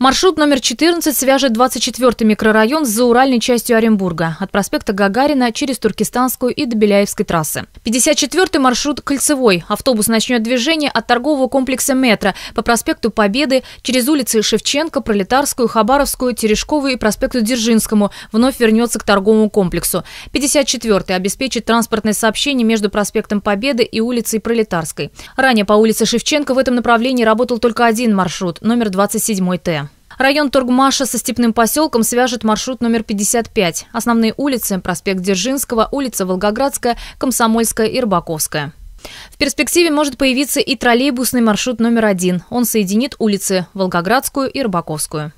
Маршрут номер 14 свяжет 24-й микрорайон с зауральной частью Оренбурга от проспекта Гагарина через Туркестанскую и до Беляевской трассы. 54-й маршрут Кольцевой. Автобус начнет движение от торгового комплекса «Метро» по проспекту Победы через улицы Шевченко, Пролетарскую, Хабаровскую, Терешковую и проспекту Дзержинскому. Вновь вернется к торговому комплексу. 54-й обеспечит транспортное сообщение между проспектом Победы и улицей Пролетарской. Ранее по улице Шевченко в этом направлении работал только один маршрут, номер 27-й Т. Район Торгмаша со степным поселком свяжет маршрут номер 55. Основные улицы – проспект Дзержинского, улица Волгоградская, Комсомольская и Рыбаковская. В перспективе может появиться и троллейбусный маршрут номер один. Он соединит улицы Волгоградскую и Рыбаковскую.